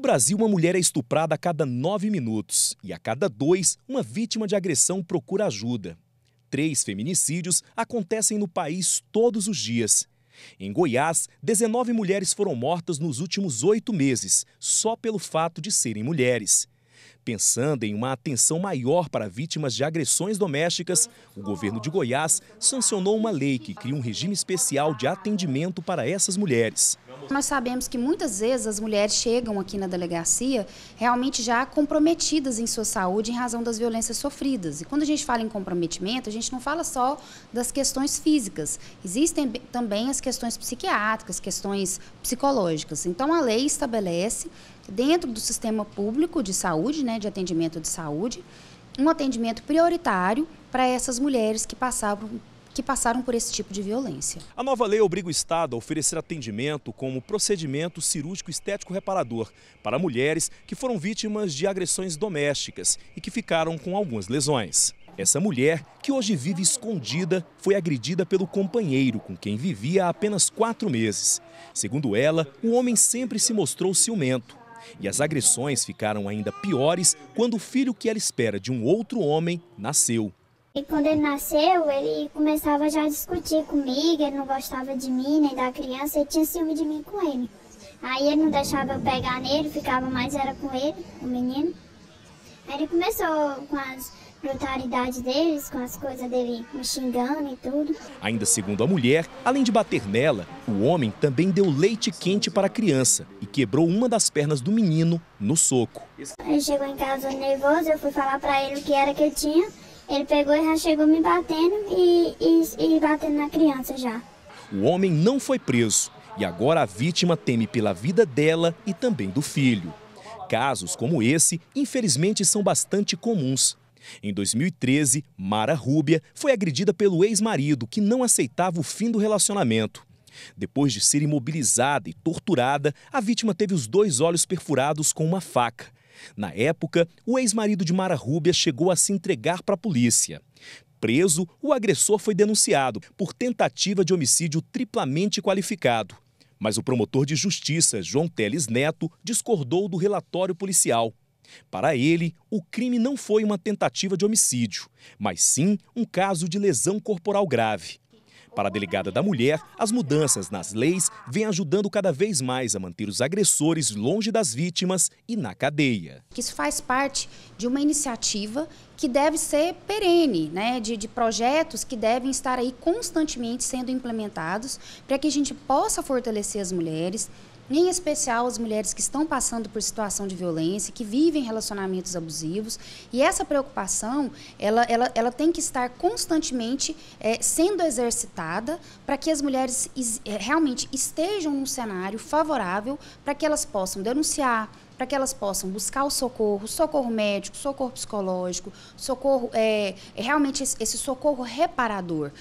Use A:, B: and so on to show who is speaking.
A: No Brasil, uma mulher é estuprada a cada nove minutos e a cada dois, uma vítima de agressão procura ajuda. Três feminicídios acontecem no país todos os dias. Em Goiás, 19 mulheres foram mortas nos últimos oito meses, só pelo fato de serem mulheres. Pensando em uma atenção maior para vítimas de agressões domésticas, o governo de Goiás sancionou uma lei que cria um regime especial de atendimento para essas mulheres.
B: Nós sabemos que muitas vezes as mulheres chegam aqui na delegacia realmente já comprometidas em sua saúde em razão das violências sofridas. E quando a gente fala em comprometimento, a gente não fala só das questões físicas. Existem também as questões psiquiátricas, questões psicológicas. Então a lei estabelece dentro do sistema público de saúde, né, de atendimento de saúde, um atendimento prioritário para essas mulheres que passavam que passaram por esse tipo de violência.
A: A nova lei obriga o Estado a oferecer atendimento como procedimento cirúrgico estético reparador para mulheres que foram vítimas de agressões domésticas e que ficaram com algumas lesões. Essa mulher, que hoje vive escondida, foi agredida pelo companheiro com quem vivia há apenas quatro meses. Segundo ela, o homem sempre se mostrou ciumento. E as agressões ficaram ainda piores quando o filho que ela espera de um outro homem nasceu.
C: E quando ele nasceu, ele começava já a discutir comigo, ele não gostava de mim, nem da criança, ele tinha ciúme de mim com ele. Aí ele não deixava eu pegar nele, ficava mais era com ele, o menino. Aí ele começou com as brutalidades deles, com as coisas dele me xingando e tudo.
A: Ainda segundo a mulher, além de bater nela, o homem também deu leite quente para a criança e quebrou uma das pernas do menino no soco.
C: Ele chegou em casa nervoso, eu fui falar para ele o que era que ele tinha. Ele pegou e já chegou me batendo e, e, e batendo na criança já.
A: O homem não foi preso e agora a vítima teme pela vida dela e também do filho. Casos como esse, infelizmente, são bastante comuns. Em 2013, Mara Rúbia foi agredida pelo ex-marido, que não aceitava o fim do relacionamento. Depois de ser imobilizada e torturada, a vítima teve os dois olhos perfurados com uma faca na época, o ex-marido de Mara Rúbia chegou a se entregar para a polícia. Preso, o agressor foi denunciado por tentativa de homicídio triplamente qualificado. Mas o promotor de justiça, João Teles Neto, discordou do relatório policial. Para ele, o crime não foi uma tentativa de homicídio, mas sim um caso de lesão corporal grave. Para a delegada da mulher, as mudanças nas leis vêm ajudando cada vez mais a manter os agressores longe das vítimas e na cadeia.
B: Isso faz parte de uma iniciativa que deve ser perene, né, de, de, projetos que devem estar aí constantemente sendo implementados para que a gente possa fortalecer as mulheres, em especial as mulheres que estão passando por situação de violência, que vivem relacionamentos abusivos. E essa preocupação, ela, ela, ela tem que estar constantemente é, sendo exercitada para que as mulheres eh, realmente estejam num cenário favorável para que elas possam denunciar, para que elas possam buscar o socorro, socorro médico, socorro psicológico, socorro, é, realmente esse socorro reparador.